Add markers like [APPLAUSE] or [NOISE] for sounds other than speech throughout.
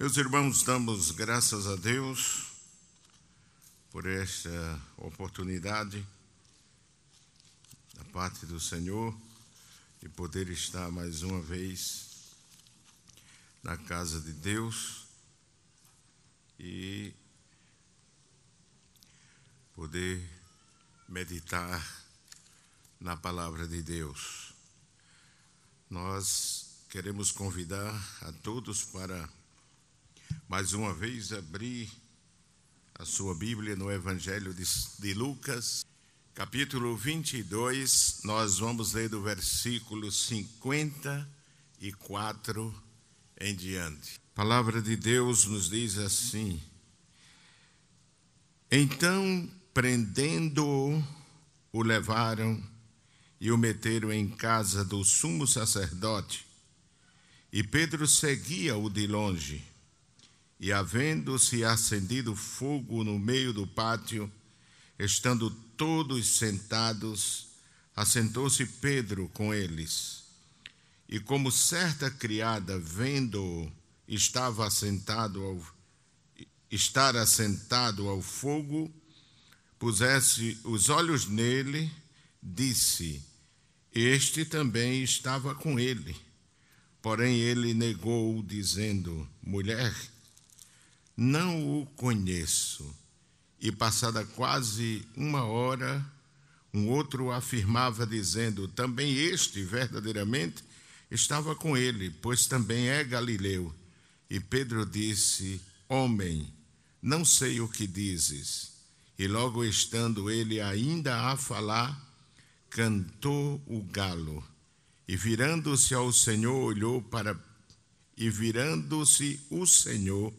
Meus irmãos, damos graças a Deus por esta oportunidade da parte do Senhor de poder estar mais uma vez na casa de Deus e poder meditar na palavra de Deus. Nós queremos convidar a todos para mais uma vez abrir a sua Bíblia no Evangelho de, de Lucas, capítulo 22, nós vamos ler do versículo 54 em diante. A palavra de Deus nos diz assim: Então, prendendo-o, o levaram e o meteram em casa do sumo sacerdote. E Pedro seguia-o de longe. E havendo-se acendido fogo no meio do pátio, estando todos sentados, assentou-se Pedro com eles. E como certa criada, vendo-o, estava assentado ao estar assentado ao fogo, pusesse os olhos nele, disse: Este também estava com ele. Porém ele negou, dizendo: Mulher, não o conheço. E passada quase uma hora, um outro afirmava, dizendo: Também este, verdadeiramente, estava com ele, pois também é galileu. E Pedro disse: Homem, não sei o que dizes. E logo estando ele ainda a falar, cantou o galo. E virando-se ao Senhor, olhou para. E virando-se o Senhor,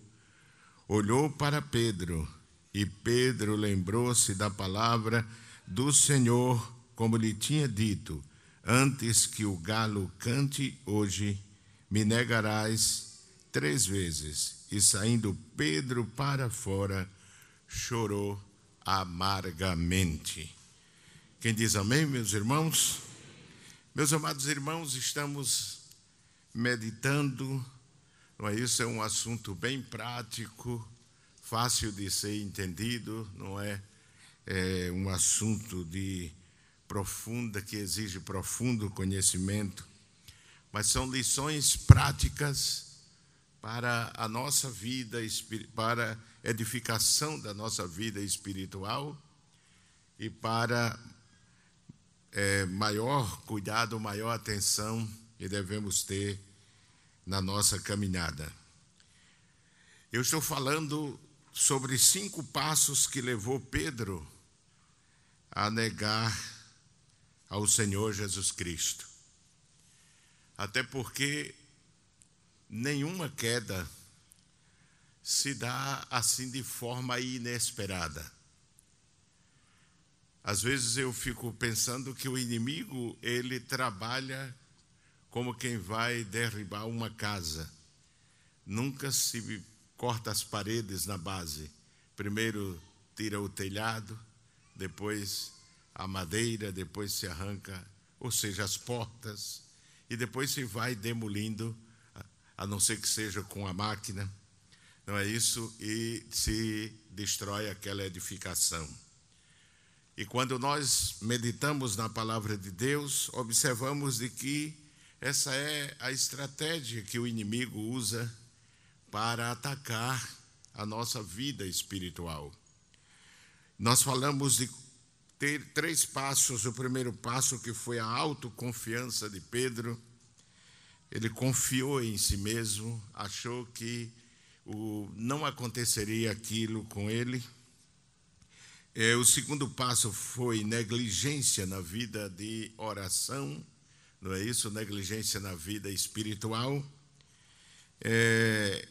olhou para Pedro e Pedro lembrou-se da palavra do Senhor, como lhe tinha dito: Antes que o galo cante hoje, me negarás três vezes. E saindo Pedro para fora, chorou amargamente. Quem diz amém, meus irmãos? Meus amados irmãos, estamos meditando não é isso é um assunto bem prático, fácil de ser entendido, não é? É um assunto de profunda que exige profundo conhecimento, mas são lições práticas para a nossa vida, para edificação da nossa vida espiritual e para é, maior cuidado, maior atenção que devemos ter na nossa caminhada. Eu estou falando sobre cinco passos que levou Pedro a negar ao Senhor Jesus Cristo. Até porque nenhuma queda se dá assim de forma inesperada. Às vezes eu fico pensando que o inimigo ele trabalha como quem vai derribar uma casa. Nunca se corta as paredes na base. Primeiro tira o telhado, depois a madeira, depois se arranca, ou seja, as portas, e depois se vai demolindo, a não ser que seja com a máquina. Não é isso? E se destrói aquela edificação. E quando nós meditamos na palavra de Deus, observamos de que essa é a estratégia que o inimigo usa para atacar a nossa vida espiritual. Nós falamos de ter três passos. O primeiro passo que foi a autoconfiança de Pedro. Ele confiou em si mesmo, achou que o, não aconteceria aquilo com ele. É, o segundo passo foi negligência na vida de oração não é isso? Negligência na vida espiritual. É,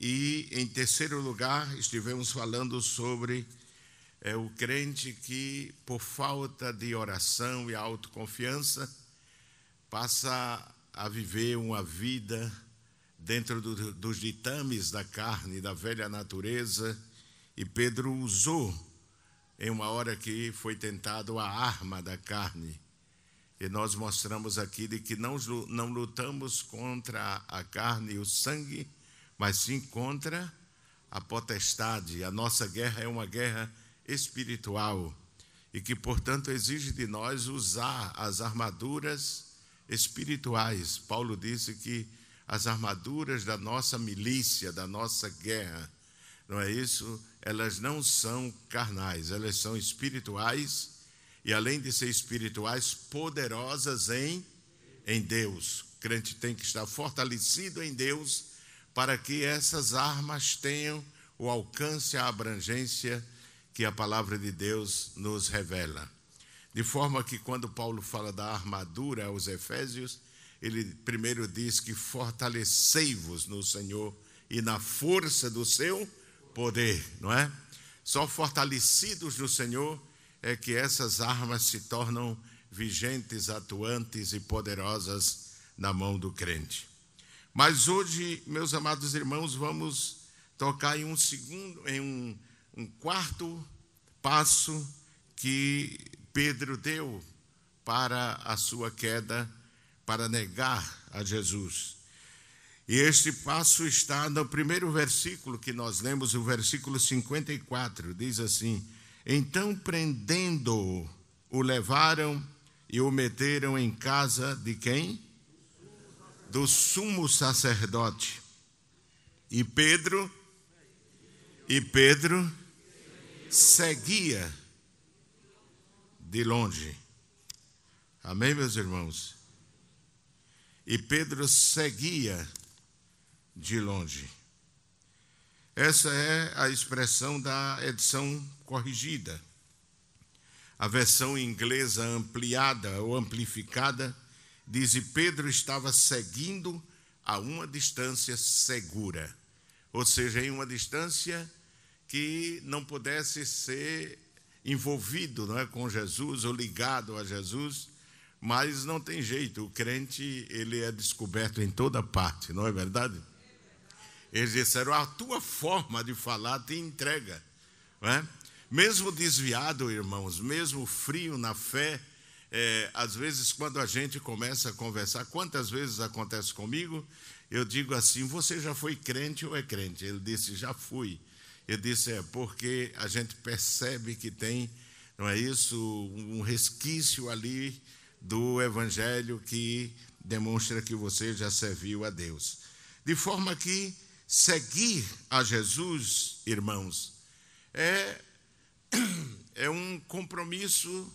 e, em terceiro lugar, estivemos falando sobre é, o crente que, por falta de oração e autoconfiança, passa a viver uma vida dentro do, dos ditames da carne, da velha natureza. E Pedro usou, em uma hora que foi tentado, a arma da carne, e nós mostramos aqui de que não, não lutamos contra a carne e o sangue, mas sim contra a potestade. A nossa guerra é uma guerra espiritual e que, portanto, exige de nós usar as armaduras espirituais. Paulo disse que as armaduras da nossa milícia, da nossa guerra, não é isso? Elas não são carnais, elas são espirituais e além de ser espirituais, poderosas em, em Deus. O crente tem que estar fortalecido em Deus para que essas armas tenham o alcance, a abrangência que a palavra de Deus nos revela. De forma que quando Paulo fala da armadura aos Efésios, ele primeiro diz que fortalecei-vos no Senhor e na força do seu poder, não é? Só fortalecidos no Senhor é que essas armas se tornam vigentes, atuantes e poderosas na mão do crente. Mas hoje, meus amados irmãos, vamos tocar em um segundo, em um, um quarto passo que Pedro deu para a sua queda, para negar a Jesus. E este passo está no primeiro versículo que nós lemos, o versículo 54, diz assim: então, prendendo-o, o levaram e o meteram em casa de quem? Do sumo sacerdote. E Pedro, e Pedro seguia de longe. Amém, meus irmãos? E Pedro seguia de longe. Essa é a expressão da edição corrigida. A versão inglesa ampliada ou amplificada diz: que Pedro estava seguindo a uma distância segura, ou seja, em uma distância que não pudesse ser envolvido não é, com Jesus ou ligado a Jesus, mas não tem jeito, o crente ele é descoberto em toda parte, não é verdade? Eles disseram: a tua forma de falar te entrega. Não é? Mesmo desviado, irmãos, mesmo frio na fé, é, às vezes quando a gente começa a conversar, quantas vezes acontece comigo, eu digo assim: você já foi crente ou é crente? Ele disse: já fui. Eu disse: é porque a gente percebe que tem, não é isso, um resquício ali do evangelho que demonstra que você já serviu a Deus. De forma que seguir a Jesus, irmãos, é é um compromisso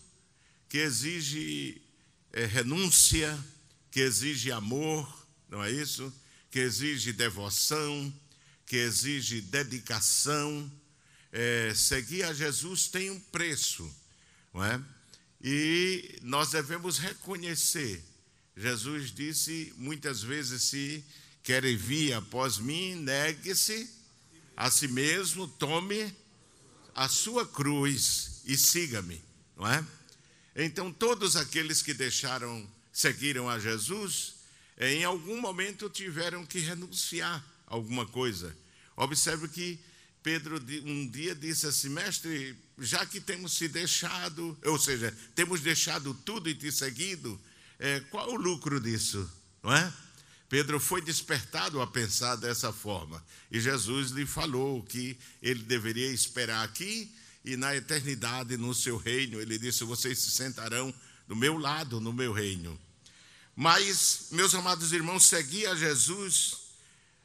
que exige é, renúncia, que exige amor, não é isso? Que exige devoção, que exige dedicação. É, seguir a Jesus tem um preço, não é? E nós devemos reconhecer. Jesus disse muitas vezes: se querem vir após mim, negue-se a si mesmo, tome a sua cruz e siga-me, não é? Então todos aqueles que deixaram, seguiram a Jesus, em algum momento tiveram que renunciar a alguma coisa. Observe que Pedro um dia disse assim: Mestre, já que temos se deixado, ou seja, temos deixado tudo e te seguido, eh, qual o lucro disso? Não é? Pedro foi despertado a pensar dessa forma e Jesus lhe falou que ele deveria esperar aqui e na eternidade no seu reino. Ele disse: Vocês se sentarão do meu lado no meu reino. Mas, meus amados irmãos, seguir a Jesus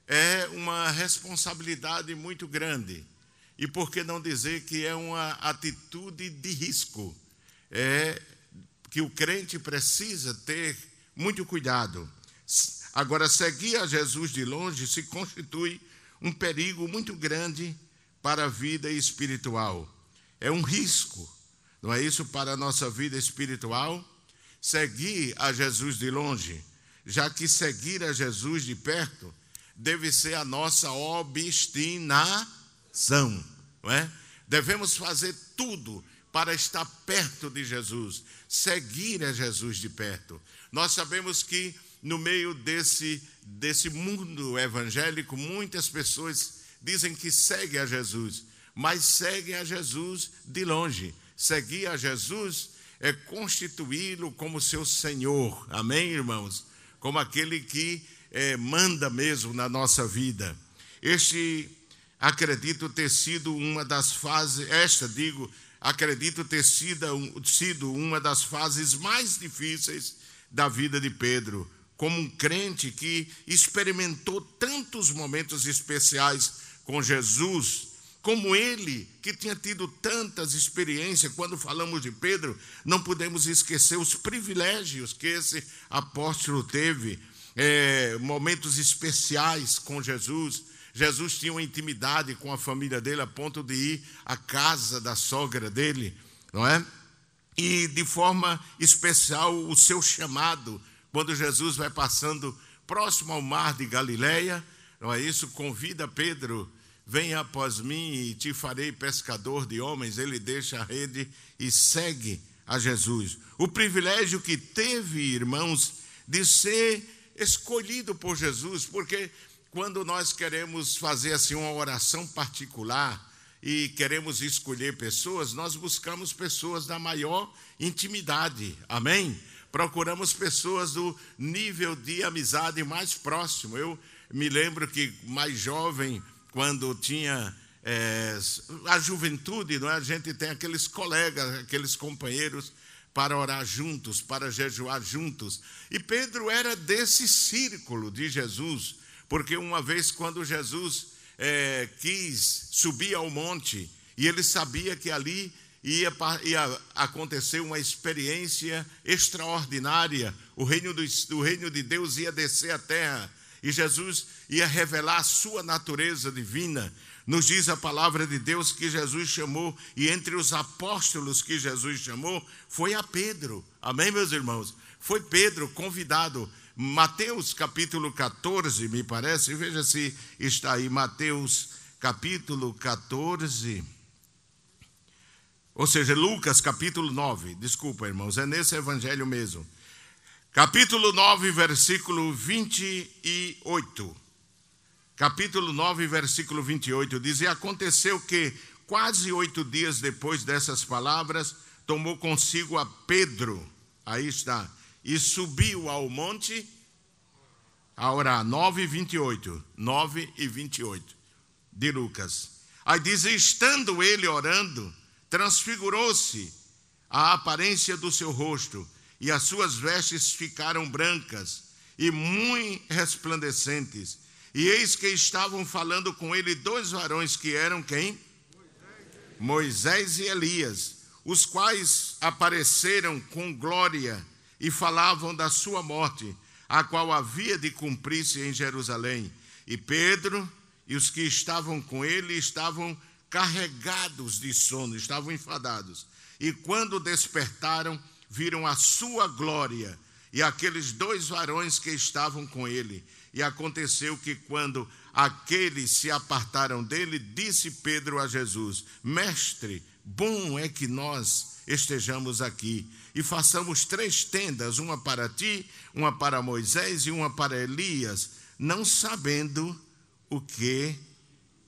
é uma responsabilidade muito grande. E por que não dizer que é uma atitude de risco? É que o crente precisa ter muito cuidado Agora, seguir a Jesus de longe se constitui um perigo muito grande para a vida espiritual. É um risco, não é isso, para a nossa vida espiritual? Seguir a Jesus de longe, já que seguir a Jesus de perto deve ser a nossa obstinação, não é? Devemos fazer tudo para estar perto de Jesus, seguir a Jesus de perto. Nós sabemos que no meio desse, desse mundo evangélico, muitas pessoas dizem que seguem a Jesus, mas seguem a Jesus de longe. Seguir a Jesus é constituí-lo como seu Senhor, amém, irmãos? Como aquele que é, manda mesmo na nossa vida. Este, acredito ter sido uma das fases, esta, digo, acredito ter sido, sido uma das fases mais difíceis da vida de Pedro como um crente que experimentou tantos momentos especiais com Jesus, como ele, que tinha tido tantas experiências, quando falamos de Pedro, não podemos esquecer os privilégios que esse apóstolo teve, é, momentos especiais com Jesus. Jesus tinha uma intimidade com a família dele a ponto de ir à casa da sogra dele, não é? E de forma especial o seu chamado quando Jesus vai passando próximo ao mar de Galileia, não é isso? Convida Pedro, venha após mim e te farei pescador de homens. Ele deixa a rede e segue a Jesus. O privilégio que teve, irmãos, de ser escolhido por Jesus, porque quando nós queremos fazer assim uma oração particular, e queremos escolher pessoas, nós buscamos pessoas da maior intimidade. Amém? procuramos pessoas do nível de amizade mais próximo. Eu me lembro que, mais jovem, quando tinha é, a juventude, não é? a gente tem aqueles colegas, aqueles companheiros para orar juntos, para jejuar juntos. E Pedro era desse círculo de Jesus, porque uma vez, quando Jesus é, quis subir ao monte, e ele sabia que ali ia, ia acontecer uma experiência extraordinária. O reino, do, o reino de Deus ia descer à terra e Jesus ia revelar a sua natureza divina. Nos diz a palavra de Deus que Jesus chamou, e entre os apóstolos que Jesus chamou, foi a Pedro. Amém, meus irmãos? Foi Pedro convidado. Mateus capítulo 14, me parece, veja se está aí, Mateus capítulo 14. Ou seja, Lucas capítulo 9, desculpa, irmãos, é nesse evangelho mesmo. Capítulo 9, versículo 28. Capítulo 9, versículo 28 diz: E aconteceu que, quase oito dias depois dessas palavras, tomou consigo a Pedro, aí está, e subiu ao monte a orar. 9 e 28. 9 e 28 de Lucas. Aí diz: Estando ele orando, transfigurou-se a aparência do seu rosto, e as suas vestes ficaram brancas e muito resplandecentes. E eis que estavam falando com ele dois varões que eram quem? Moisés, e Elias, os quais apareceram com glória e falavam da sua morte, a qual havia de cumprir-se em Jerusalém. E Pedro e os que estavam com ele estavam carregados de sono, estavam enfadados. E quando despertaram, viram a sua glória e aqueles dois varões que estavam com ele. E aconteceu que quando aqueles se apartaram dele, disse Pedro a Jesus: Mestre, bom é que nós estejamos aqui e façamos três tendas, uma para ti, uma para Moisés e uma para Elias, não sabendo o que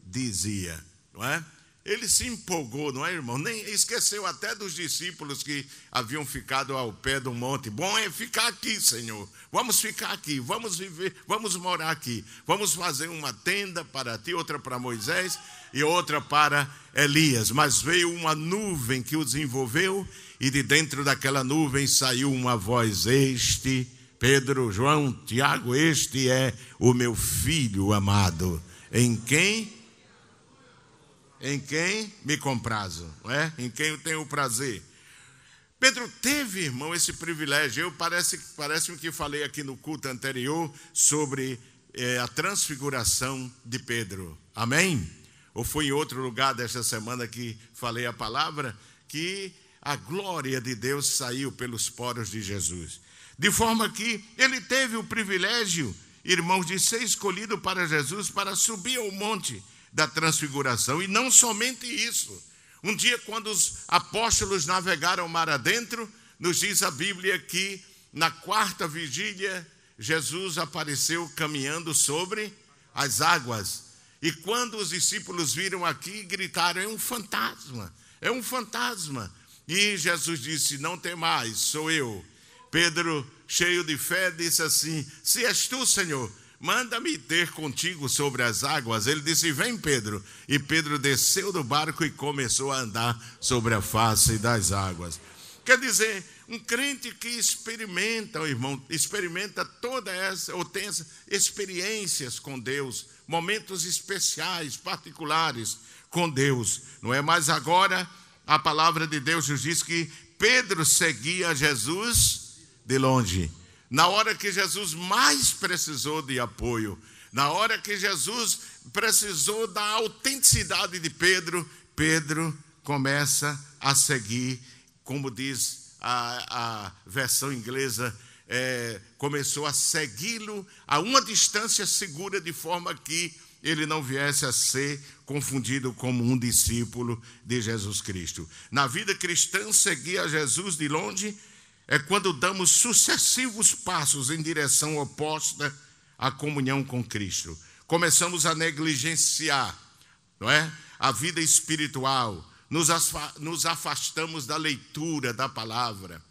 dizia, não é? Ele se empolgou, não é, irmão? Nem esqueceu até dos discípulos que haviam ficado ao pé do monte. Bom é ficar aqui, Senhor. Vamos ficar aqui, vamos viver, vamos morar aqui. Vamos fazer uma tenda para ti, outra para Moisés e outra para Elias. Mas veio uma nuvem que os envolveu e de dentro daquela nuvem saiu uma voz: Este, Pedro, João, Tiago, este é o meu filho amado, em quem em quem me comprazo, não é? Em quem eu tenho o prazer. Pedro teve, irmão, esse privilégio. Eu parece, parece que falei aqui no culto anterior sobre é, a transfiguração de Pedro. Amém? Ou foi em outro lugar desta semana que falei a palavra que a glória de Deus saiu pelos poros de Jesus. De forma que ele teve o privilégio, irmãos, de ser escolhido para Jesus para subir ao monte da transfiguração. E não somente isso. Um dia, quando os apóstolos navegaram mar adentro, nos diz a Bíblia que na quarta vigília, Jesus apareceu caminhando sobre as águas. E quando os discípulos viram aqui, gritaram: É um fantasma, é um fantasma. E Jesus disse: Não tem mais, sou eu. Pedro, cheio de fé, disse assim: Se és tu, Senhor, Manda-me ter contigo sobre as águas. Ele disse: Vem, Pedro. E Pedro desceu do barco e começou a andar sobre a face das águas. Quer dizer, um crente que experimenta, irmão, experimenta toda essa, ou tem experiências com Deus, momentos especiais, particulares com Deus, não é? Mas agora a palavra de Deus nos diz que Pedro seguia Jesus de longe na hora que Jesus mais precisou de apoio, na hora que Jesus precisou da autenticidade de Pedro, Pedro começa a seguir, como diz a, a versão inglesa, é, começou a segui-lo a uma distância segura, de forma que ele não viesse a ser confundido como um discípulo de Jesus Cristo. Na vida cristã, seguir a Jesus de longe é quando damos sucessivos passos em direção oposta à comunhão com Cristo. Começamos a negligenciar, não é? A vida espiritual, nos afastamos da leitura da palavra.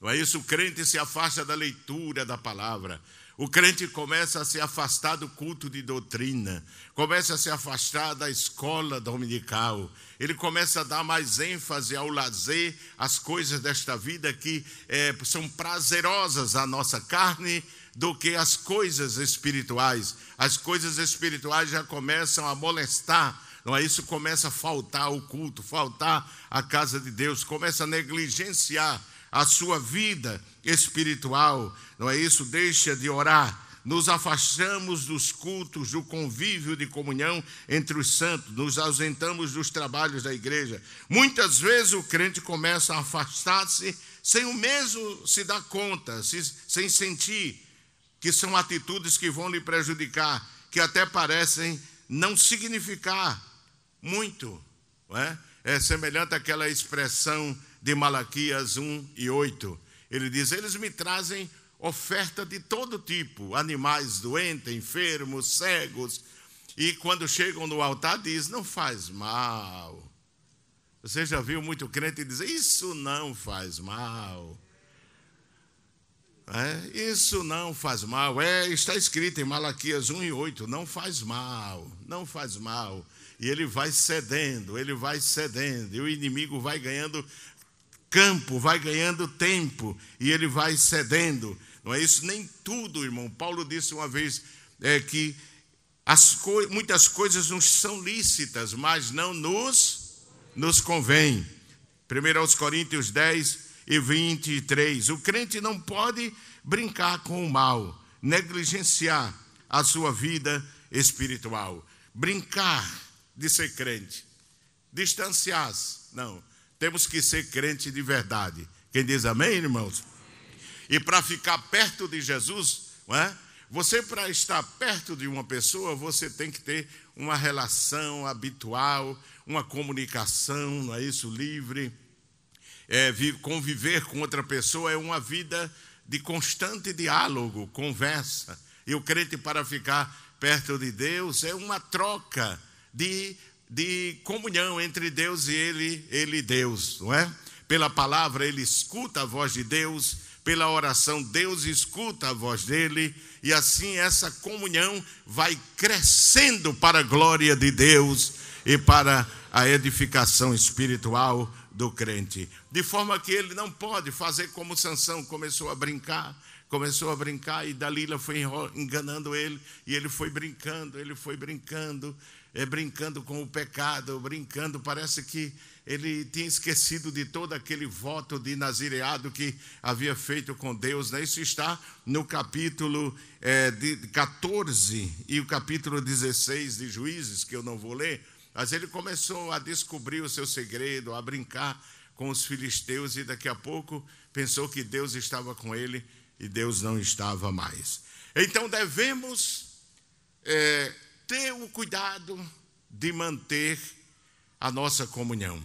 Não é isso? O crente se afasta da leitura da palavra, o crente começa a se afastar do culto de doutrina, começa a se afastar da escola dominical, ele começa a dar mais ênfase ao lazer, às coisas desta vida que é, são prazerosas à nossa carne, do que as coisas espirituais. As coisas espirituais já começam a molestar não é isso? Começa a faltar o culto, faltar a casa de Deus, começa a negligenciar a sua vida espiritual, não é isso? Deixa de orar. Nos afastamos dos cultos, do convívio de comunhão entre os santos, nos ausentamos dos trabalhos da igreja. Muitas vezes o crente começa a afastar-se sem o mesmo se dar conta, sem sentir que são atitudes que vão lhe prejudicar, que até parecem não significar muito. Não é? é semelhante àquela expressão de Malaquias 1 e 8. Ele diz: Eles me trazem oferta de todo tipo, animais doentes, enfermos, cegos. E quando chegam no altar, diz: Não faz mal. Você já viu muito crente dizer: Isso não faz mal. É, isso não faz mal. É, está escrito em Malaquias 1 e 8: não faz mal, não faz mal. E ele vai cedendo, ele vai cedendo, e o inimigo vai ganhando campo, vai ganhando tempo e ele vai cedendo. Não é isso? Nem tudo, irmão. Paulo disse uma vez é, que co muitas coisas nos são lícitas, mas não nos, nos convém. 1 Coríntios 10 e 23. O crente não pode brincar com o mal, negligenciar a sua vida espiritual. Brincar de ser crente, distanciar-se. Não temos que ser crente de verdade. Quem diz amém, irmãos? E para ficar perto de Jesus, não é? Você, para estar perto de uma pessoa, você tem que ter uma relação habitual, uma comunicação, não é isso? Livre. É, conviver com outra pessoa é uma vida de constante diálogo, conversa. E o crente, para ficar perto de Deus, é uma troca de de comunhão entre Deus e ele, ele e Deus, não é? Pela palavra ele escuta a voz de Deus, pela oração Deus escuta a voz dele, e assim essa comunhão vai crescendo para a glória de Deus e para a edificação espiritual do crente. De forma que ele não pode fazer como Sansão começou a brincar, começou a brincar e Dalila foi enganando ele e ele foi brincando, ele foi brincando é, brincando com o pecado, brincando, parece que ele tinha esquecido de todo aquele voto de nazireado que havia feito com Deus. Né? Isso está no capítulo é, de 14 e o capítulo 16 de Juízes, que eu não vou ler, mas ele começou a descobrir o seu segredo, a brincar com os filisteus e daqui a pouco pensou que Deus estava com ele e Deus não estava mais. Então devemos é, ter o cuidado de manter a nossa comunhão.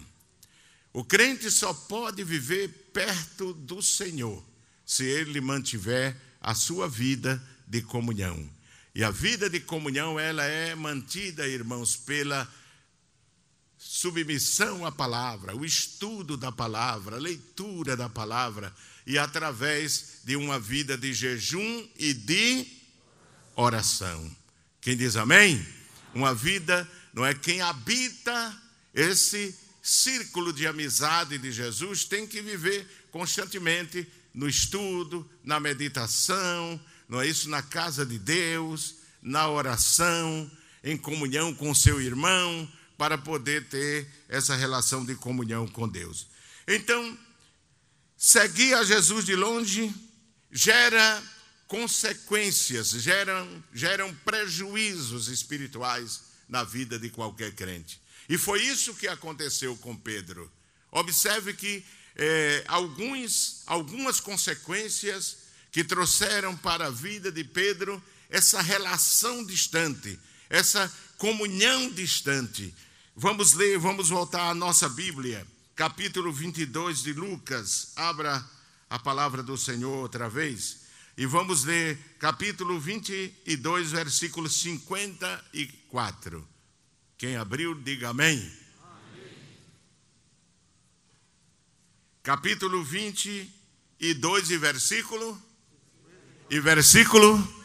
O crente só pode viver perto do Senhor se ele mantiver a sua vida de comunhão. E a vida de comunhão ela é mantida, irmãos, pela submissão à palavra, o estudo da palavra, a leitura da palavra e através de uma vida de jejum e de oração. Quem diz amém? Uma vida, não é? Quem habita esse círculo de amizade de Jesus tem que viver constantemente no estudo, na meditação, não é isso? Na casa de Deus, na oração, em comunhão com seu irmão, para poder ter essa relação de comunhão com Deus. Então, seguir a Jesus de longe gera consequências, geram, geram prejuízos espirituais na vida de qualquer crente. E foi isso que aconteceu com Pedro. Observe que é, alguns, algumas consequências que trouxeram para a vida de Pedro essa relação distante, essa comunhão distante. Vamos ler, vamos voltar à nossa Bíblia, capítulo 22 de Lucas. Abra a palavra do Senhor outra vez. E vamos ler capítulo 22, versículo 54. Quem abriu, diga amém. amém. Capítulo 22 e versículo e versículo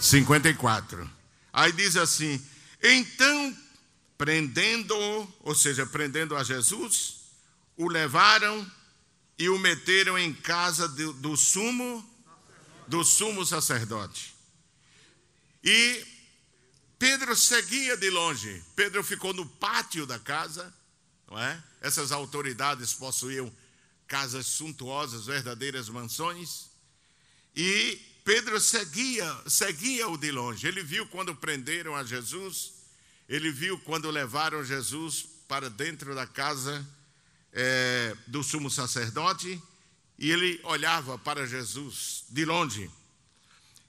54. Aí diz assim: Então, prendendo-o, ou seja, prendendo a Jesus, o levaram e o meteram em casa do, do sumo do sumo sacerdote. E Pedro seguia de longe. Pedro ficou no pátio da casa, não é? Essas autoridades possuíam casas suntuosas, verdadeiras mansões. E Pedro seguia, seguia-o de longe. Ele viu quando prenderam a Jesus, ele viu quando levaram Jesus para dentro da casa é, do sumo sacerdote, e ele olhava para Jesus de longe.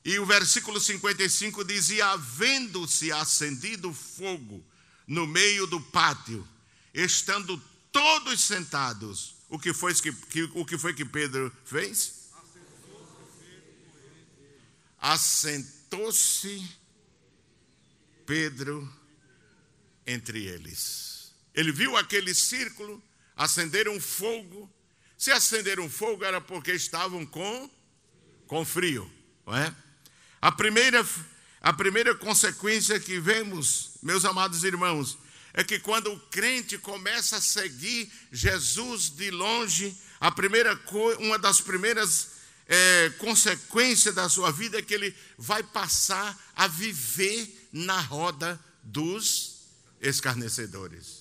E o versículo 55 dizia: Havendo-se acendido fogo no meio do pátio, estando todos sentados, o que foi que, que o que, foi que Pedro fez? Assentou-se Pedro entre eles. Ele viu aquele círculo, acender um fogo, se acenderam fogo era porque estavam com, com frio. Não é? a, primeira, a primeira consequência que vemos, meus amados irmãos, é que quando o crente começa a seguir Jesus de longe, a primeira uma das primeiras é, consequências da sua vida é que ele vai passar a viver na roda dos escarnecedores.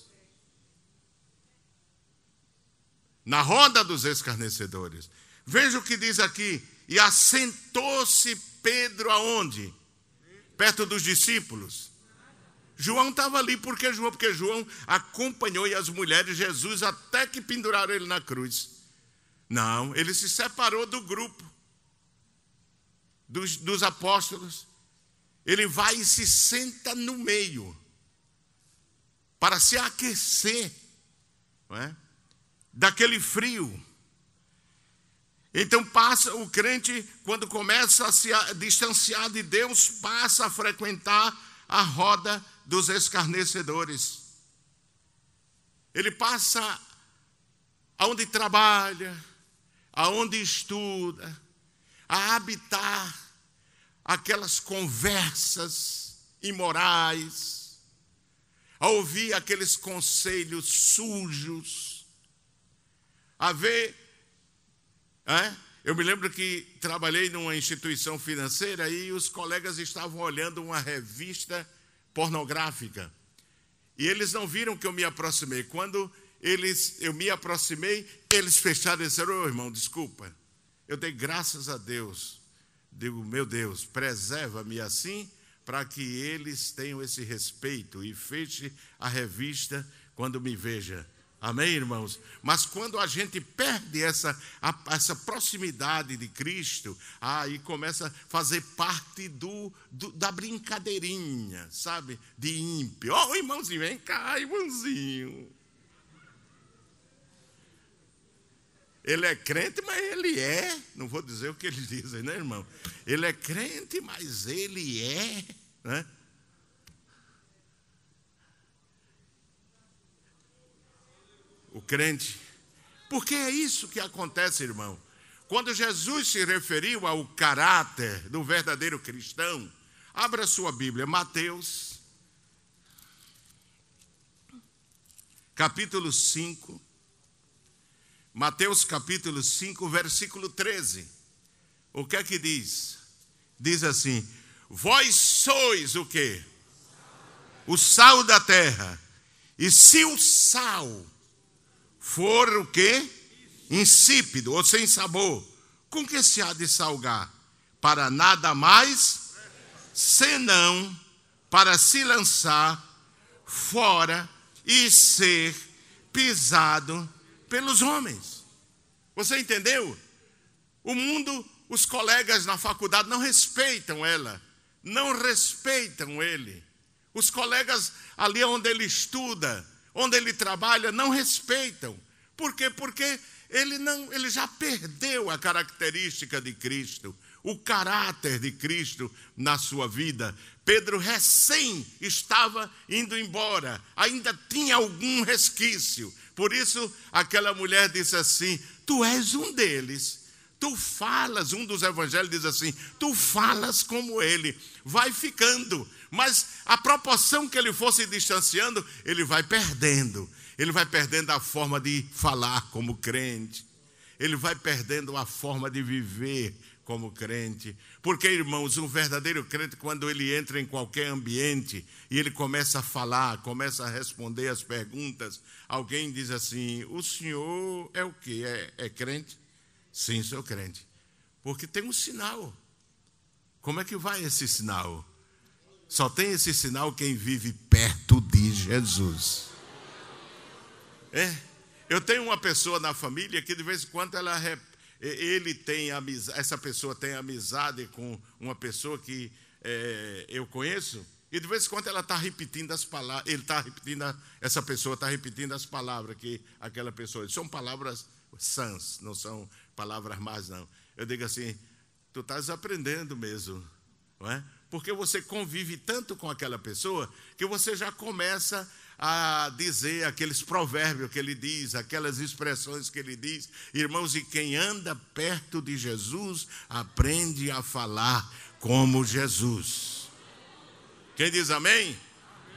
na roda dos escarnecedores. Veja o que diz aqui: e assentou-se Pedro aonde? Perto dos discípulos. João estava ali porque João, porque João acompanhou e as mulheres Jesus até que penduraram ele na cruz. Não, ele se separou do grupo dos, dos apóstolos. Ele vai e se senta no meio para se aquecer, não é? daquele frio. Então passa o crente quando começa a se distanciar de Deus, passa a frequentar a roda dos escarnecedores. Ele passa aonde trabalha, aonde estuda, a habitar aquelas conversas imorais, a ouvir aqueles conselhos sujos a ver. É? Eu me lembro que trabalhei numa instituição financeira e os colegas estavam olhando uma revista pornográfica. E eles não viram que eu me aproximei. Quando eles, eu me aproximei, eles fecharam e disseram: Ô oh, irmão, desculpa. Eu dei graças a Deus. Digo, meu Deus, preserva-me assim para que eles tenham esse respeito e feche a revista quando me veja. Amém, irmãos? Mas quando a gente perde essa, a, essa proximidade de Cristo, aí começa a fazer parte do, do da brincadeirinha, sabe? De ímpio. Ó, oh, irmãozinho, vem cá, irmãozinho. Ele é crente, mas ele é. Não vou dizer o que ele diz, né, irmão? Ele é crente, mas ele é. Né? o crente. Porque é isso que acontece, irmão. Quando Jesus se referiu ao caráter do verdadeiro cristão, abra sua Bíblia, Mateus, capítulo 5. Mateus capítulo 5, versículo 13. O que é que diz? Diz assim: Vós sois o que? O sal da terra. E se o sal for o que Insípido ou sem sabor. Com que se há de salgar? Para nada mais, senão para se lançar fora e ser pisado pelos homens. Você entendeu? O mundo, os colegas na faculdade não respeitam ela, não respeitam ele. Os colegas ali onde ele estuda, onde ele trabalha, não respeitam. Por quê? Porque ele, não, ele já perdeu a característica de Cristo, o caráter de Cristo na sua vida. Pedro recém estava indo embora, ainda tinha algum resquício. Por isso, aquela mulher disse assim: Tu és um deles Tu falas, um dos evangelhos diz assim: tu falas como ele, vai ficando, mas a proporção que ele for se distanciando, ele vai perdendo, ele vai perdendo a forma de falar como crente, ele vai perdendo a forma de viver como crente. Porque, irmãos, um verdadeiro crente, quando ele entra em qualquer ambiente e ele começa a falar, começa a responder as perguntas, alguém diz assim: O senhor é o que? É, é crente? Sim, sou crente. Porque tem um sinal. Como é que vai esse sinal? Só tem esse sinal quem vive perto de Jesus. É. Eu tenho uma pessoa na família que de vez em quando ela ele tem amizade, essa pessoa tem amizade com uma pessoa que é, eu conheço e de vez em quando ela está repetindo as palavras, ele está repetindo a, essa pessoa está repetindo as palavras que aquela pessoa. São palavras sãs, não são palavras más, não. Eu digo assim, tu estás aprendendo mesmo, não é? Porque você convive tanto com aquela pessoa que você já começa a dizer aqueles provérbios que ele diz, aquelas expressões que ele diz. Irmãos, e quem anda perto de Jesus aprende a falar como Jesus. Quem diz amém? amém.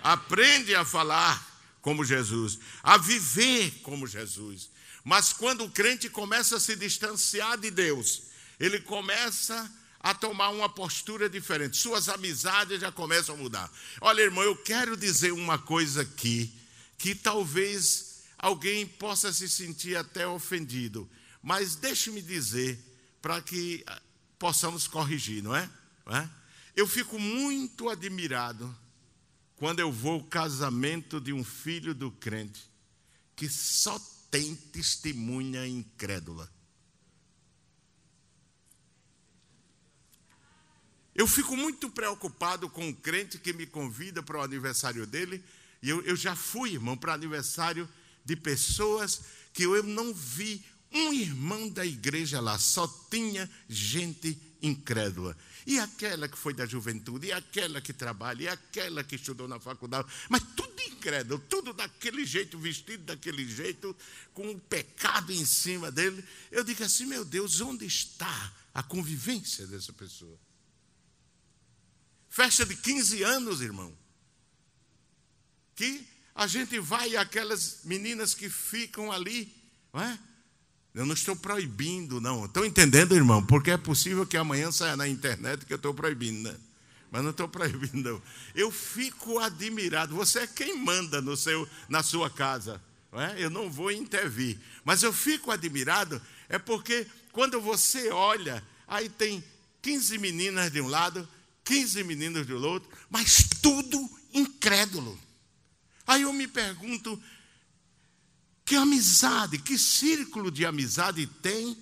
Aprende a falar como Jesus, a viver como Jesus. Mas quando o crente começa a se distanciar de Deus, ele começa a tomar uma postura diferente. Suas amizades já começam a mudar. Olha, irmão, eu quero dizer uma coisa aqui que talvez alguém possa se sentir até ofendido, mas deixe-me dizer para que ah, possamos corrigir, não é? não é? Eu fico muito admirado quando eu vou ao casamento de um filho do crente que só tem testemunha incrédula. Eu fico muito preocupado com um crente que me convida para o aniversário dele, e eu, eu já fui, irmão, para aniversário de pessoas que eu não vi um irmão da igreja lá, só tinha gente incrédula. E aquela que foi da juventude, e aquela que trabalha, e aquela que estudou na faculdade, mas tudo incrédulo, tudo daquele jeito, vestido daquele jeito, com um pecado em cima dele. Eu digo assim, meu Deus, onde está a convivência dessa pessoa? Festa de 15 anos, irmão. Que a gente vai e aquelas meninas que ficam ali, não é? Eu não estou proibindo, não. Estão entendendo, irmão? Porque é possível que amanhã saia na internet que eu estou proibindo, né? Mas não estou proibindo, não. Eu fico admirado. Você é quem manda no seu, na sua casa. Não é? Eu não vou intervir. Mas eu fico admirado, é porque quando você olha, aí tem 15 meninas de um lado, 15 meninos do outro, mas tudo incrédulo. Aí eu me pergunto, que amizade, que círculo de amizade tem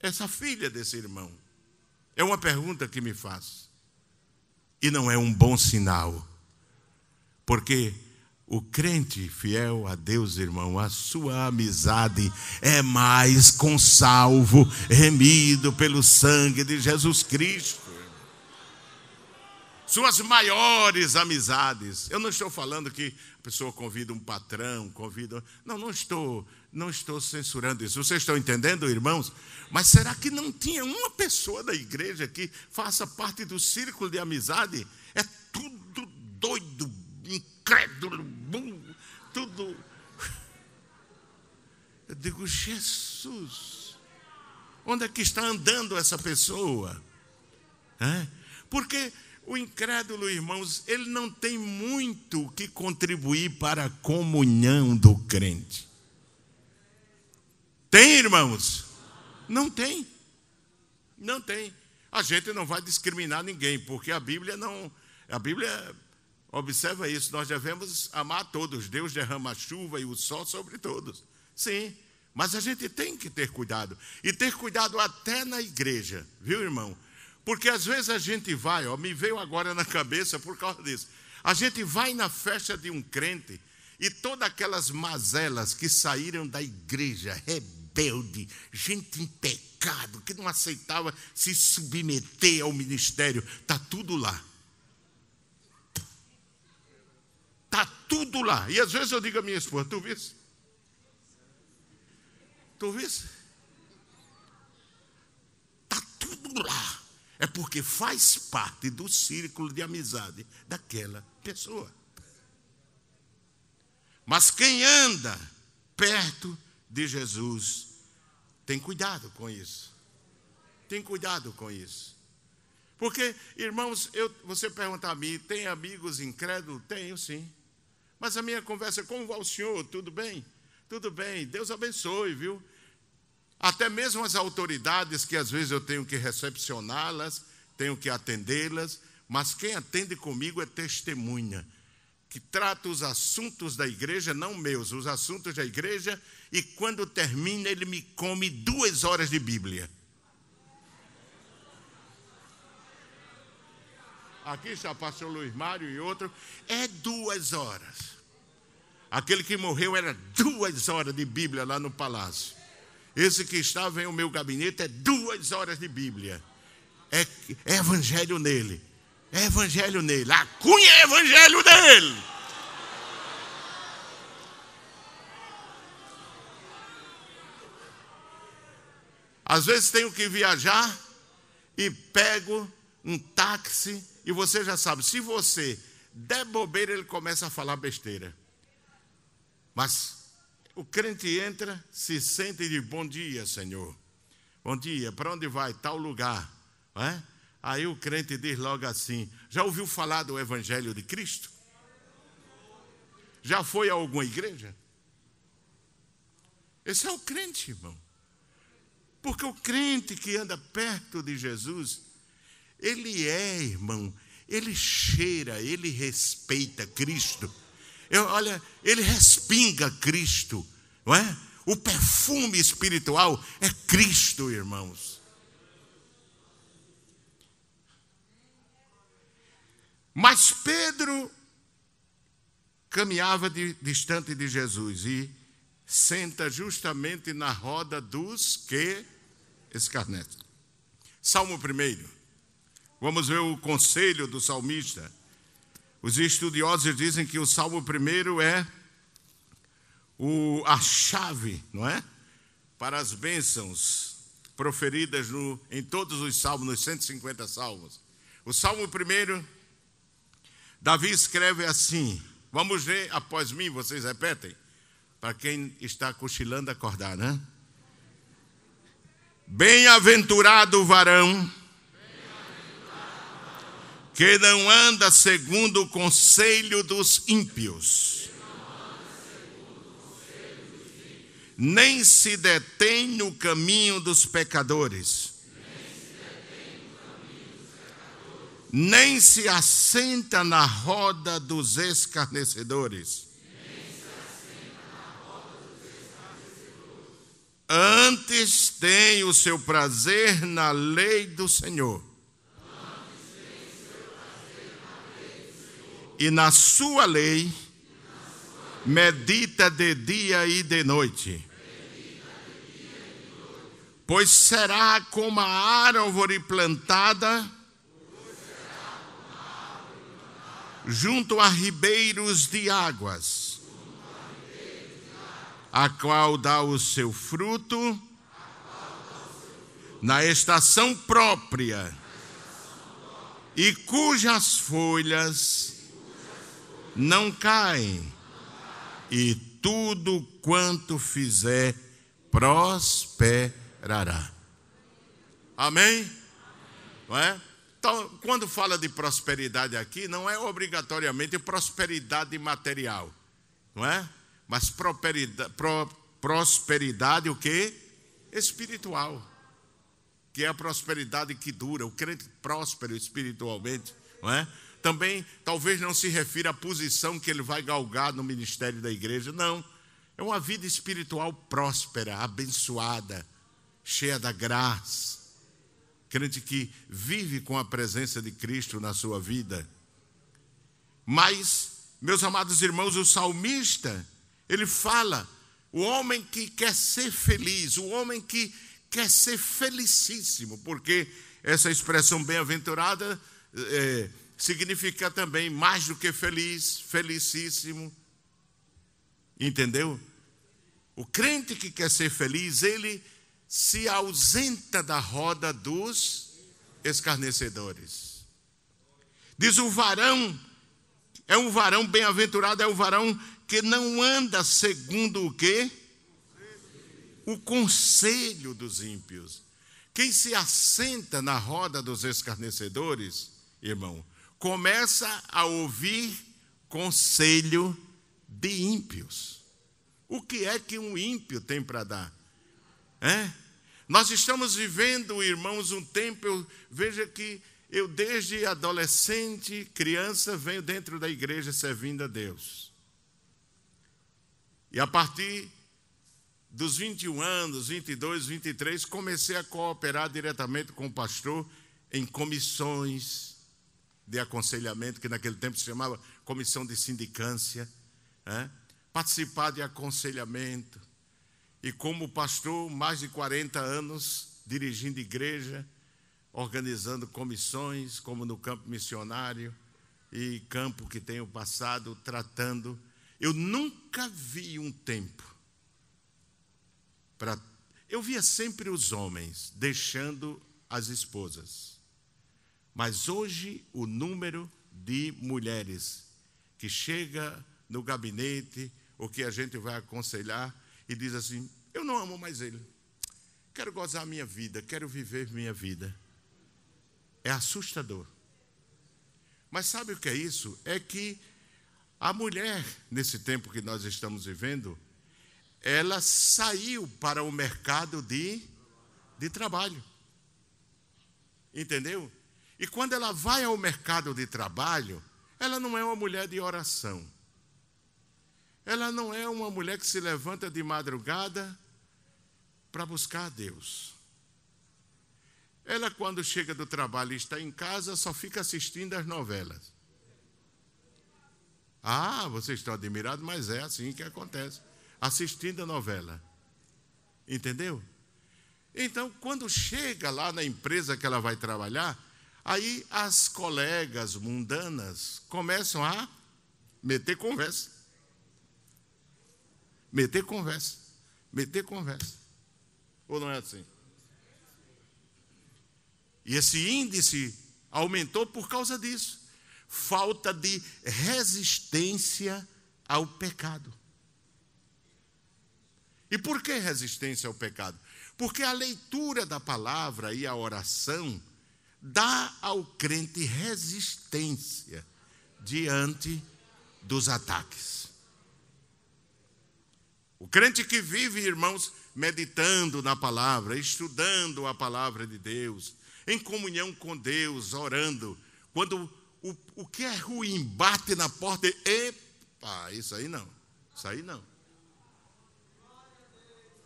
essa filha desse irmão? É uma pergunta que me faz. E não é um bom sinal. Porque o crente fiel a Deus, irmão, a sua amizade é mais com salvo, remido pelo sangue de Jesus Cristo suas maiores amizades. Eu não estou falando que a pessoa convida um patrão, convida. Não, não estou, não estou censurando isso. Vocês estão entendendo, irmãos? Mas será que não tinha uma pessoa da igreja que faça parte do círculo de amizade? É tudo doido, incrédulo, burro, tudo. Eu digo, Jesus, onde é que está andando essa pessoa? É? Porque o incrédulo, irmãos, ele não tem muito que contribuir para a comunhão do crente. Tem, irmãos? Não tem. Não tem. A gente não vai discriminar ninguém, porque a Bíblia não. A Bíblia observa isso. Nós devemos amar todos. Deus derrama a chuva e o sol sobre todos. Sim, mas a gente tem que ter cuidado. E ter cuidado até na igreja, viu, irmão? Porque às vezes a gente vai, ó, me veio agora na cabeça por causa disso. A gente vai na festa de um crente e todas aquelas mazelas que saíram da igreja, rebelde, gente em pecado, que não aceitava se submeter ao ministério, tá tudo lá. Tá tudo lá. E às vezes eu digo à minha esposa, tu viste? Tu viste? Tá tudo lá é porque faz parte do círculo de amizade daquela pessoa. Mas quem anda perto de Jesus tem cuidado com isso. Tem cuidado com isso. Porque, irmãos, eu, você pergunta a mim, tem amigos incrédulos? Tenho sim. Mas a minha conversa, é como vai o senhor? Tudo bem? Tudo bem, Deus abençoe, viu? Até mesmo as autoridades, que às vezes eu tenho que recepcioná-las, tenho que atendê-las, mas quem atende comigo é testemunha, que trata os assuntos da igreja, não meus, os assuntos da igreja, e quando termina, ele me come duas horas de Bíblia. Aqui está pastor Luiz Mário e outro. É duas horas. Aquele que morreu era duas horas de Bíblia lá no palácio. Esse que estava em o meu gabinete é duas horas de Bíblia. É, é evangelho nele. É evangelho nele. A cunha é evangelho nele. Às vezes tenho que viajar e pego um táxi e você já sabe, se você der bobeira, ele começa a falar besteira. Mas o crente entra, se sente e diz: Bom dia, Senhor. Bom dia, para onde vai? Tal lugar. É? Aí o crente diz logo assim: Já ouviu falar do Evangelho de Cristo? Já foi a alguma igreja? Esse é o crente, irmão. Porque o crente que anda perto de Jesus, ele é, irmão, ele cheira, ele respeita Cristo. Eu, olha, ele respinga Cristo, não é? O perfume espiritual é Cristo, irmãos. Mas Pedro caminhava de, distante de Jesus e senta justamente na roda dos que escarnecem. Salmo primeiro. Vamos ver o conselho do salmista. Os estudiosos dizem que o Salmo primeiro é o, a chave, não é? Para as bênçãos proferidas no, em todos os salmos, nos 150 salmos. O Salmo primeiro, Davi escreve assim: Vamos ler após mim, vocês repetem? Para quem está cochilando acordar, né? Bem-aventurado o varão que não anda segundo o conselho dos ímpios, nem se detém no caminho dos pecadores, nem se assenta na roda dos escarnecedores. Antes tem o seu prazer na lei do Senhor e na sua lei medita de dia e de noite. Pois será como a árvore plantada junto a ribeiros de águas, a qual dá o seu fruto na estação própria e cujas folhas não caem, e tudo quanto fizer prosperará. Amém? Não é? Então, quando fala de prosperidade aqui, não é obrigatoriamente prosperidade material, não é? Mas pro, prosperidade o quê? Espiritual. Que é a prosperidade que dura. O crente próspero espiritualmente, não é? também talvez não se refira à posição que ele vai galgar no ministério da igreja, não. É uma vida espiritual próspera, abençoada, cheia da graça. Crente que vive com a presença de Cristo na sua vida. Mas, meus amados irmãos, o salmista, ele fala, o homem que quer ser feliz, o homem que quer ser felicíssimo, porque essa expressão bem-aventurada. É, significa também mais do que feliz, felicíssimo. Entendeu? O crente que quer ser feliz, ele se ausenta da roda dos escarnecedores. Diz o varão, é um varão bem-aventurado, é um varão que não anda segundo o quê? O conselho dos ímpios. Quem se assenta na roda dos escarnecedores, irmão, começa a ouvir conselho de ímpios. O que é que um ímpio tem para dar? É? Nós estamos vivendo, irmãos, um tempo, eu, veja que eu desde adolescente, criança, venho dentro da igreja servindo a Deus. E a partir dos 21 anos, 22, 23, comecei a cooperar diretamente com o pastor em comissões de aconselhamento, que naquele tempo se chamava comissão de sindicância, participar de aconselhamento. E como pastor, mais de 40 anos dirigindo igreja, organizando comissões, como no campo missionário e campo que tenho passado tratando. Eu nunca vi um tempo para. Eu via sempre os homens deixando as esposas mas hoje o número de mulheres que chega no gabinete, ou que a gente vai aconselhar, e diz assim: Eu não amo mais ele, quero gozar a minha vida, quero viver minha vida. É assustador. Mas sabe o que é isso? É que a mulher, nesse tempo que nós estamos vivendo, ela saiu para o mercado de, de trabalho. Entendeu? E quando ela vai ao mercado de trabalho, ela não é uma mulher de oração. Ela não é uma mulher que se levanta de madrugada para buscar a Deus. Ela, quando chega do trabalho e está em casa, só fica assistindo as novelas. Ah, vocês estão admirados, mas é assim que acontece. Assistindo a novela. Entendeu? Então, quando chega lá na empresa que ela vai trabalhar, Aí as colegas mundanas começam a meter conversa. Meter conversa. Meter conversa. Ou não é assim? E esse índice aumentou por causa disso. Falta de resistência ao pecado. E por que resistência ao pecado? Porque a leitura da palavra e a oração dá ao crente resistência diante dos ataques. O crente que vive, irmãos, meditando na palavra, estudando a palavra de Deus, em comunhão com Deus, orando, quando o, o que é ruim bate na porta, epa, isso aí não, isso aí não.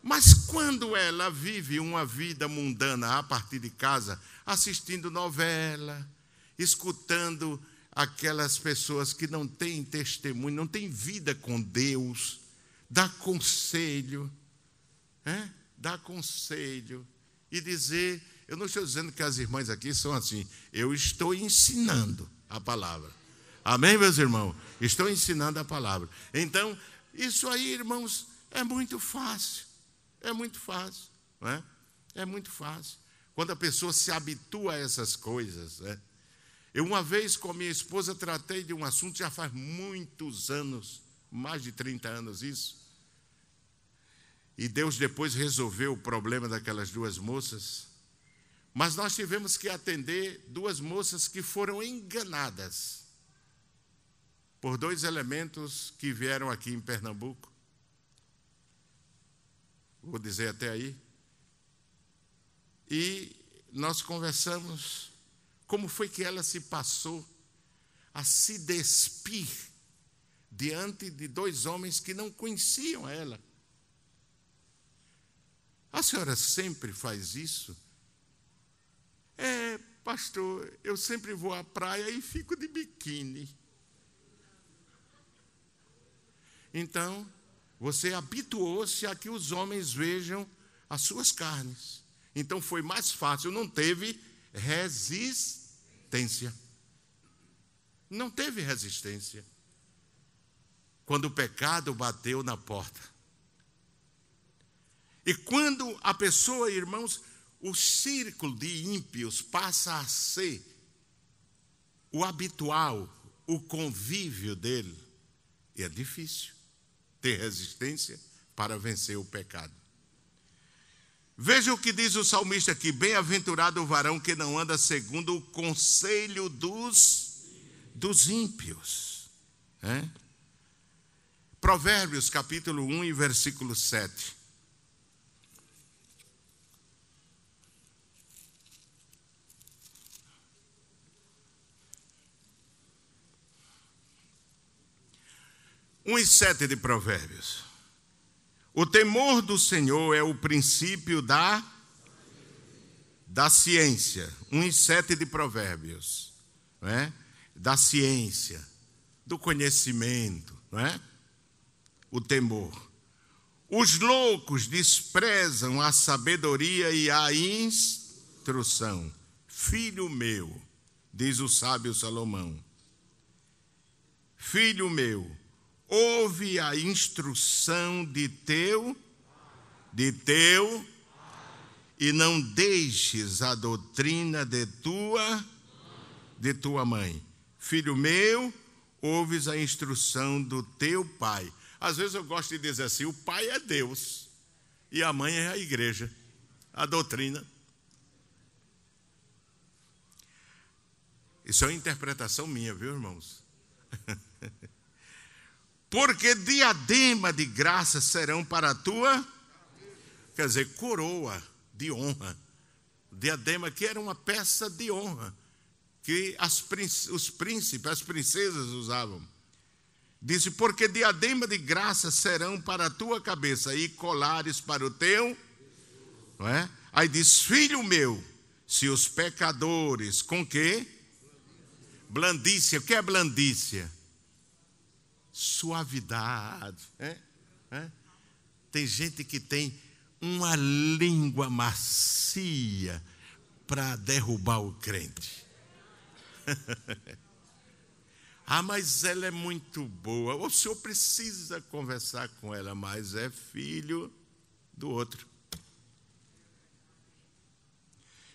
Mas quando ela vive uma vida mundana a partir de casa, assistindo novela, escutando aquelas pessoas que não têm testemunho, não têm vida com Deus, dá conselho, é? dá conselho e dizer, eu não estou dizendo que as irmãs aqui são assim, eu estou ensinando a palavra. Amém, meus irmãos? Estou ensinando a palavra. Então, isso aí, irmãos, é muito fácil. É muito fácil, não é? É muito fácil. Quando a pessoa se habitua a essas coisas, né? Eu uma vez com a minha esposa tratei de um assunto já faz muitos anos, mais de 30 anos isso. E Deus depois resolveu o problema daquelas duas moças. Mas nós tivemos que atender duas moças que foram enganadas por dois elementos que vieram aqui em Pernambuco vou dizer até aí. E nós conversamos como foi que ela se passou a se despir diante de dois homens que não conheciam ela. A senhora sempre faz isso? É, pastor, eu sempre vou à praia e fico de biquíni. Então, você habituou-se a que os homens vejam as suas carnes. Então foi mais fácil, não teve resistência. Não teve resistência. Quando o pecado bateu na porta. E quando a pessoa, irmãos, o círculo de ímpios passa a ser o habitual, o convívio dele, e é difícil ter resistência para vencer o pecado. Veja o que diz o salmista aqui: Bem-aventurado o varão que não anda segundo o conselho dos, dos ímpios. É? Provérbios capítulo 1 e versículo 7. 1 e 7 de Provérbios. O temor do Senhor é o princípio da da ciência. 1 e 7 de Provérbios. Não é? Da ciência, do conhecimento. Não é? O temor. Os loucos desprezam a sabedoria e a instrução. Filho meu, diz o sábio Salomão, filho meu, ouve a instrução de teu, de teu, e não deixes a doutrina de tua, de tua mãe. Filho meu, ouves a instrução do teu pai. Às vezes eu gosto de dizer assim: o pai é Deus e a mãe é a igreja, a doutrina. Isso é uma interpretação minha, viu, irmãos? [LAUGHS] porque diadema de graça serão para a tua, quer dizer, coroa de honra. Diadema que era uma peça de honra que as, os príncipes, as princesas usavam. Disse: Porque diadema de graça serão para a tua cabeça e colares para o teu. Não é? Aí diz: Filho meu, se os pecadores com que? Blandícia. O que é blandícia? suavidade. É? É? Tem gente que tem uma língua macia para derrubar o crente. [LAUGHS] ah, mas ela é muito boa. O senhor precisa conversar com ela, mas é filho do outro.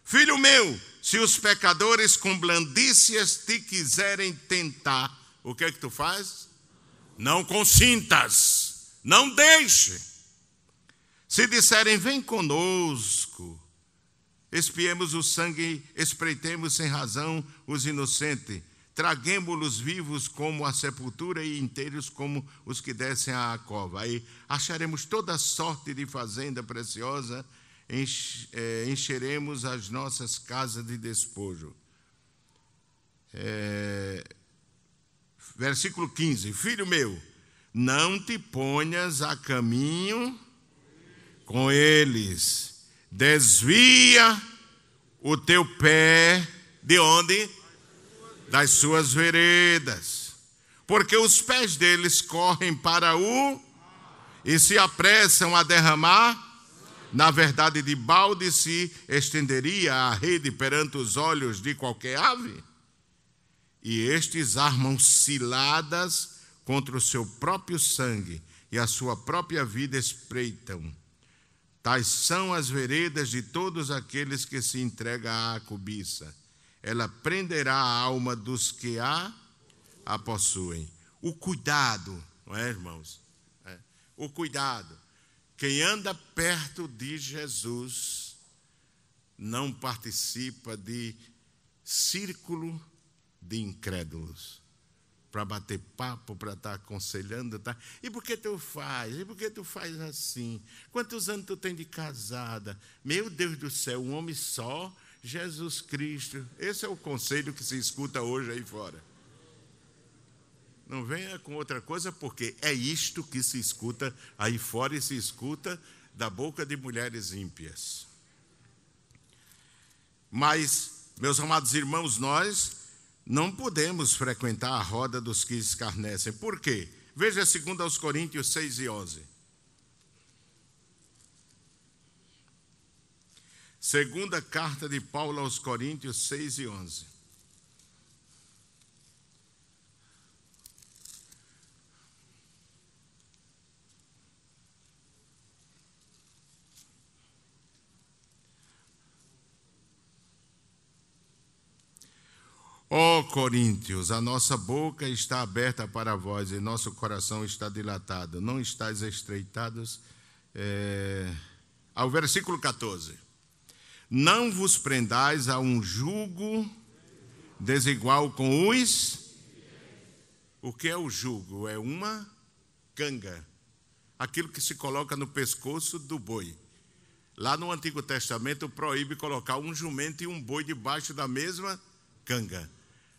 Filho meu, se os pecadores com blandícias te quiserem tentar, o que é que tu faz? Não consintas, não deixe. Se disserem, vem conosco, espiemos o sangue, espreitemos sem razão os inocentes, traguemos-los vivos como a sepultura e inteiros como os que descem à cova. Aí acharemos toda sorte de fazenda preciosa, eh, encheremos as nossas casas de despojo. É, Versículo 15: Filho meu, não te ponhas a caminho com eles, desvia o teu pé de onde? Das suas veredas, porque os pés deles correm para o e se apressam a derramar. Na verdade, de balde se estenderia a rede perante os olhos de qualquer ave e estes armam ciladas contra o seu próprio sangue e a sua própria vida espreitam. Tais são as veredas de todos aqueles que se entregam à cobiça. Ela prenderá a alma dos que a, a possuem. O cuidado, não é, irmãos? É. O cuidado. Quem anda perto de Jesus não participa de círculo de incrédulos para bater papo, para estar tá aconselhando, tá? E por que tu faz? E por que tu faz assim? Quantos anos tu tem de casada? Meu Deus do céu, um homem só, Jesus Cristo. Esse é o conselho que se escuta hoje aí fora. Não venha com outra coisa, porque é isto que se escuta aí fora e se escuta da boca de mulheres ímpias. Mas, meus amados irmãos, nós não podemos frequentar a roda dos que escarnecem. Por quê? Veja 2 Coríntios 6 e 11. Segunda carta de Paulo aos Coríntios 6 e 11. Ó oh, Coríntios, a nossa boca está aberta para vós e nosso coração está dilatado, não estáis estreitados. É... Ao versículo 14: Não vos prendais a um jugo desigual com os. O que é o jugo? É uma canga, aquilo que se coloca no pescoço do boi. Lá no Antigo Testamento proíbe colocar um jumento e um boi debaixo da mesma canga.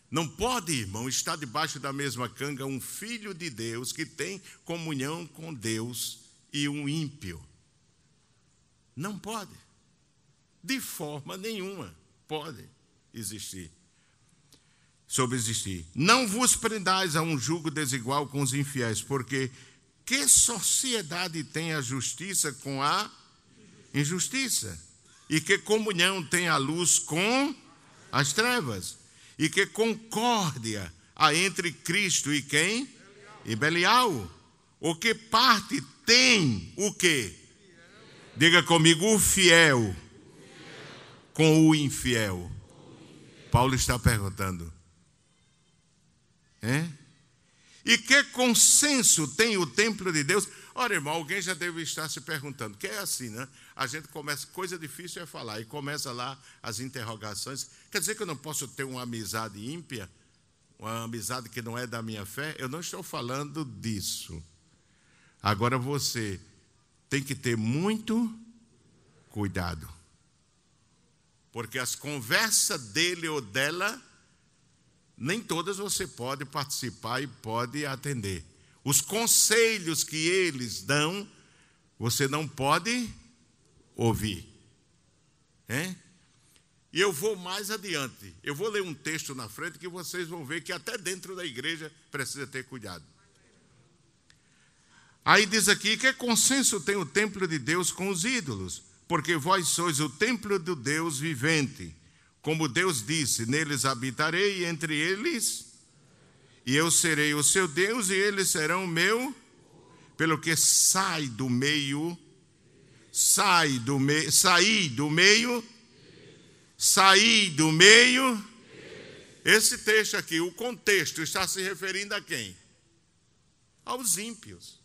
Não pode, irmão, estar debaixo da mesma canga um filho de Deus que tem comunhão com Deus e um ímpio. Não pode. De forma nenhuma pode existir. Sobre existir. Não vos prendais a um jugo desigual com os infiéis, porque que sociedade tem a justiça com a injustiça? E que comunhão tem a luz com as trevas? e que concórdia há entre Cristo e quem? Belial. E Belial. O que parte tem o quê? Diga comigo, o fiel, o fiel. Com, o infiel. com o infiel. Paulo está perguntando. É? E que consenso tem o templo de Deus? Ora, irmão, alguém já deve estar se perguntando, que é assim, né? A gente começa, coisa difícil é falar, e começa lá as interrogações. Quer dizer que eu não posso ter uma amizade ímpia? Uma amizade que não é da minha fé? Eu não estou falando disso. Agora você tem que ter muito cuidado. Porque as conversas dele ou dela, nem todas você pode participar e pode atender os conselhos que eles dão, você não pode ouvir. É? E eu vou mais adiante. Eu vou ler um texto na frente que vocês vão ver que até dentro da igreja precisa ter cuidado. Aí diz aqui que é consenso tem o templo de Deus com os ídolos, porque vós sois o templo do Deus vivente. Como Deus disse, neles habitarei e entre eles e eu serei o seu Deus, e eles serão o meu. Pelo que sai do meio, sai do meio, saí do meio, saí do meio. Esse texto aqui, o contexto, está se referindo a quem? Aos ímpios,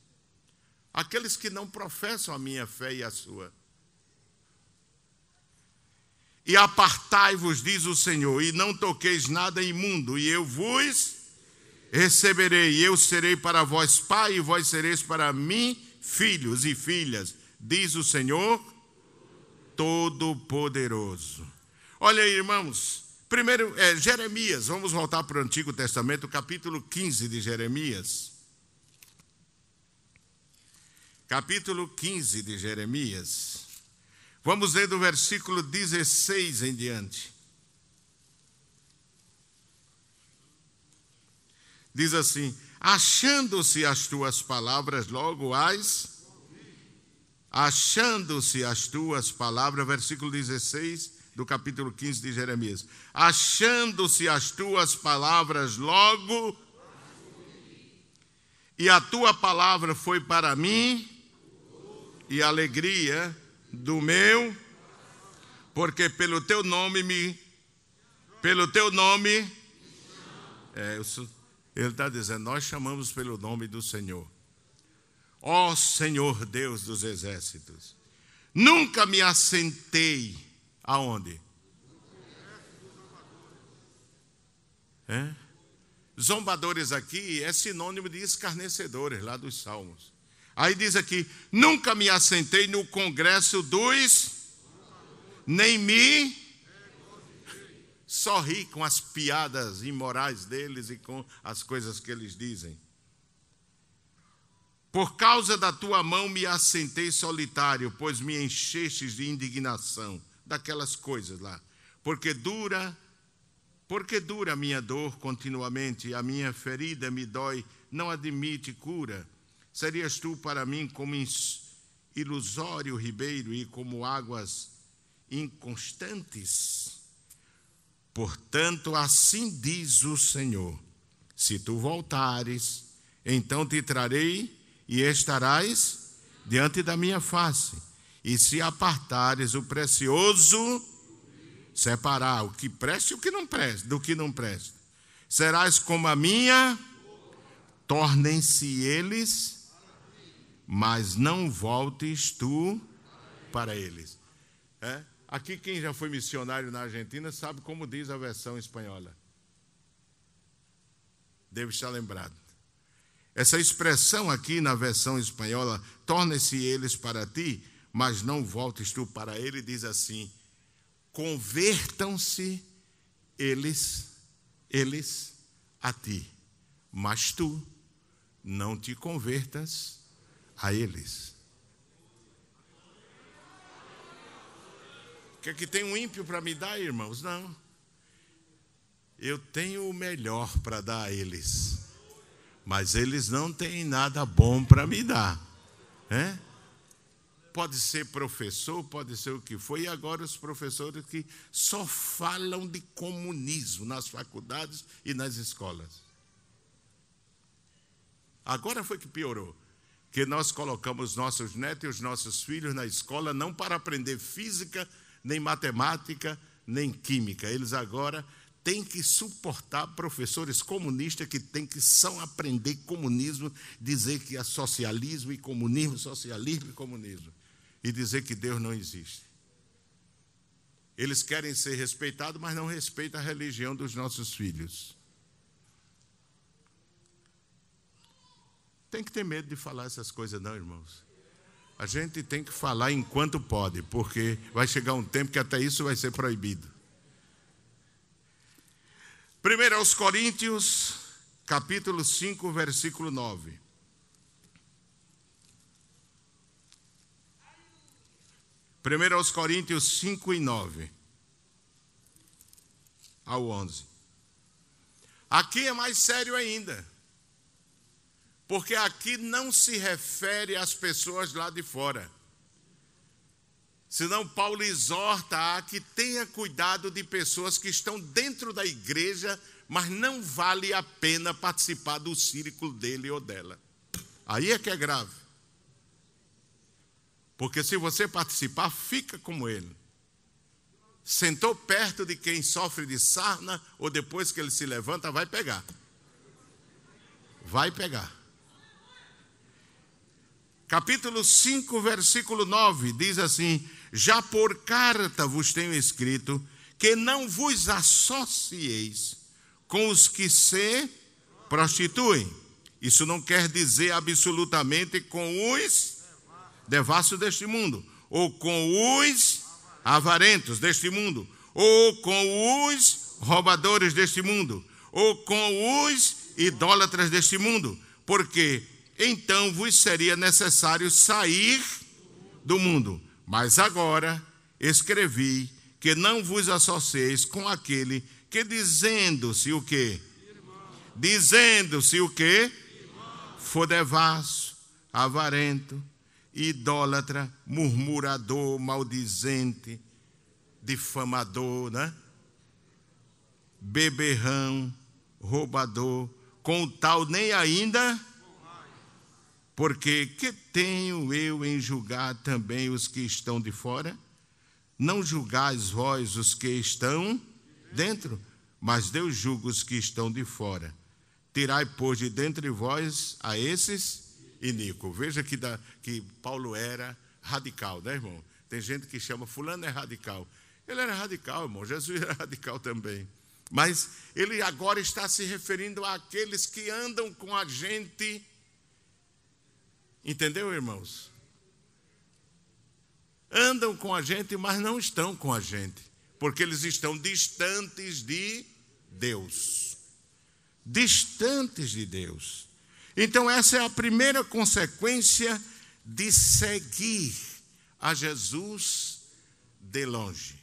aqueles que não professam a minha fé e a sua e apartai-vos, diz o Senhor, e não toqueis nada imundo, e eu vos receberei, eu serei para vós pai, e vós sereis para mim filhos e filhas, diz o Senhor Todo-Poderoso. Olha aí, irmãos, primeiro é Jeremias, vamos voltar para o Antigo Testamento, capítulo 15 de Jeremias. Capítulo 15 de Jeremias. Vamos ler do versículo 16 em diante. Diz assim: achando-se as tuas palavras, logo as. Achando-se as tuas palavras, versículo 16 do capítulo 15 de Jeremias. Achando-se as tuas palavras, logo. E a tua palavra foi para mim e alegria do meu, porque pelo teu nome me. Pelo teu nome. É, eu sou ele está dizendo: Nós chamamos pelo nome do Senhor. Ó Senhor Deus dos exércitos, nunca me assentei aonde? É? Zombadores aqui é sinônimo de escarnecedores, lá dos Salmos. Aí diz aqui: nunca me assentei no congresso dos, nem me só ri com as piadas imorais deles e com as coisas que eles dizem. Por causa da tua mão me assentei solitário, pois me enchestes de indignação, daquelas coisas lá. Porque dura, porque dura a minha dor continuamente, a minha ferida me dói, não admite cura. Serias tu para mim como ilusório ribeiro e como águas inconstantes? Portanto, assim diz o Senhor: se tu voltares, então te trarei e estarás diante da minha face. E se apartares o precioso, separar o que preste e o que não preste, do que não preste. Serás como a minha, tornem-se eles, mas não voltes tu para eles. É? Aqui, quem já foi missionário na Argentina sabe como diz a versão espanhola. Deve estar lembrado. Essa expressão aqui na versão espanhola, torne-se eles para ti, mas não voltes tu para ele, diz assim: convertam-se eles, eles a ti, mas tu não te convertas a eles. Quer que tem um ímpio para me dar, irmãos? Não. Eu tenho o melhor para dar a eles. Mas eles não têm nada bom para me dar. É? Pode ser professor, pode ser o que for, e agora os professores que só falam de comunismo nas faculdades e nas escolas. Agora foi que piorou que nós colocamos nossos netos e os nossos filhos na escola não para aprender física, nem matemática, nem química. Eles agora têm que suportar professores comunistas que têm que são aprender comunismo, dizer que é socialismo e comunismo, socialismo e comunismo, e dizer que Deus não existe. Eles querem ser respeitados, mas não respeitam a religião dos nossos filhos. Tem que ter medo de falar essas coisas, não, irmãos. A gente tem que falar enquanto pode, porque vai chegar um tempo que até isso vai ser proibido. Primeiro aos Coríntios, capítulo 5, versículo 9. Primeiro aos Coríntios 5 e 9 ao 11. Aqui é mais sério ainda porque aqui não se refere às pessoas lá de fora. Senão, Paulo exorta a que tenha cuidado de pessoas que estão dentro da igreja, mas não vale a pena participar do círculo dele ou dela. Aí é que é grave. Porque se você participar, fica como ele. Sentou perto de quem sofre de sarna, ou depois que ele se levanta, vai pegar. Vai pegar capítulo 5, versículo 9, diz assim: Já por carta vos tenho escrito que não vos associeis com os que se prostituem. Isso não quer dizer absolutamente com os devassos deste mundo, ou com os avarentos deste mundo, ou com os roubadores deste mundo, ou com os idólatras deste mundo, porque então vos seria necessário sair do mundo. Mas agora escrevi que não vos associeis com aquele que dizendo-se o quê? Dizendo-se o quê? For avarento, idólatra, murmurador, maldizente, difamador, né? Beberrão, roubador, com o tal nem ainda porque que tenho eu em julgar também os que estão de fora? Não julgais vós os que estão dentro, mas Deus julga os que estão de fora. Tirai, pois, de dentre vós a esses iníquos. Veja que, da, que Paulo era radical, né, irmão? Tem gente que chama fulano é radical. Ele era radical, irmão. Jesus era radical também. Mas ele agora está se referindo àqueles que andam com a gente Entendeu, irmãos? Andam com a gente, mas não estão com a gente, porque eles estão distantes de Deus. Distantes de Deus. Então, essa é a primeira consequência de seguir a Jesus de longe.